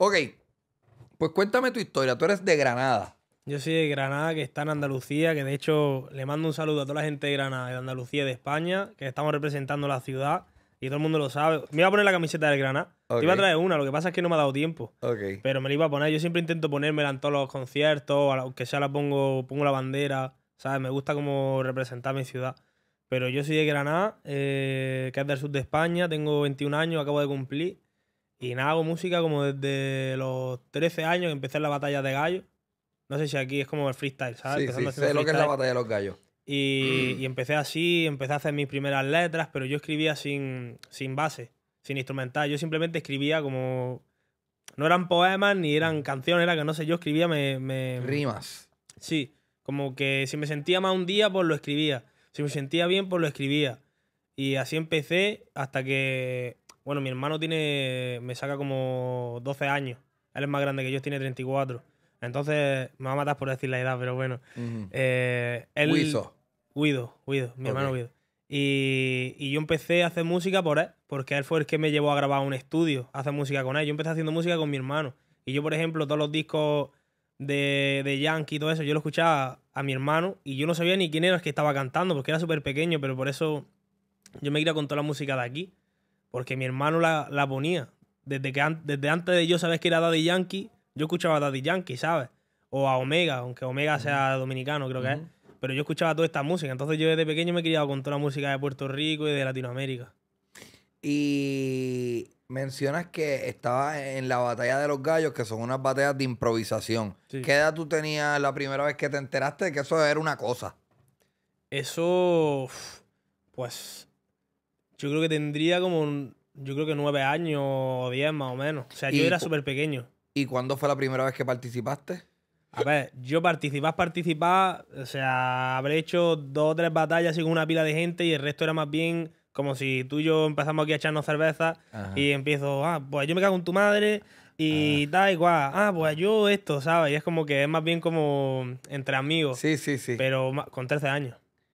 Ok, pues cuéntame tu historia. Tú eres de Granada. Yo soy de Granada, que está en Andalucía, que de hecho le mando un saludo a toda la gente de Granada, de Andalucía de España, que estamos representando la ciudad y todo el mundo lo sabe. Me iba a poner la camiseta del Granada. iba a traer una, lo que pasa es que no me ha dado tiempo. Okay. Pero me la iba a poner. Yo siempre intento ponérmela en todos los conciertos, aunque sea la pongo, pongo la bandera, ¿sabes? Me gusta como representar mi ciudad. Pero yo soy de Granada, eh, que es del sur de España, tengo 21 años, acabo de cumplir. Y nada, hago música como desde los 13 años que empecé en la batalla de gallos. No sé si aquí es como el freestyle, ¿sabes? Sí, sí, sé lo que es la batalla de los gallos. Mm. Y, empecé así, empecé a hacer mis primeras letras, pero yo escribía sin, sin base, sin instrumental. Yo simplemente escribía como. No eran poemas ni eran mm. canciones, era que no sé, yo escribía. Me, Rimas. Sí, como que si me sentía mal un día, pues lo escribía. Si me sentía bien, pues lo escribía. Y así empecé hasta que bueno, mi hermano tiene. Me saca como 12 años. Él es más grande que yo, tiene 34. Entonces, me va a matar por decir la edad, pero bueno. Eh, Guido. Guido, Guido, mi hermano Guido. Y, yo empecé a hacer música por él, porque él fue el que me llevó a grabar un estudio, a hacer música con él. Yo empecé haciendo música con mi hermano. Y yo, por ejemplo, todos los discos de, de Yankee y todo eso, yo lo escuchaba a mi hermano y yo no sabía ni quién era el que estaba cantando, porque era súper pequeño, pero por eso yo me iba con toda la música de aquí. Porque mi hermano la, ponía. Desde, que desde antes de yo sabes que era Daddy Yankee, yo escuchaba a Daddy Yankee, ¿sabes? O a Omega, aunque Omega sea dominicano, creo que es. Pero yo escuchaba toda esta música. Entonces yo desde pequeño me he criado con toda la música de Puerto Rico y de Latinoamérica. Y mencionas que estabas en la batalla de los gallos, que son unas batallas de improvisación. ¿Qué edad tú tenías la primera vez que te enteraste de que eso era una cosa? Eso, pues, yo creo que tendría como, un, yo creo que nueve años o diez más o menos. O sea, yo era súper pequeño. ¿Y cuándo fue la primera vez que participaste? A ver, yo participar, participar, o sea, habré hecho dos o tres batallas así con una pila de gente y el resto era más bien como si tú y yo empezamos aquí a echarnos cerveza y empiezo, ah, pues yo me cago en tu madre y da igual, ah, pues yo esto, ¿sabes? Y es como que es más bien como entre amigos. Sí, sí, sí. Pero con 13 años.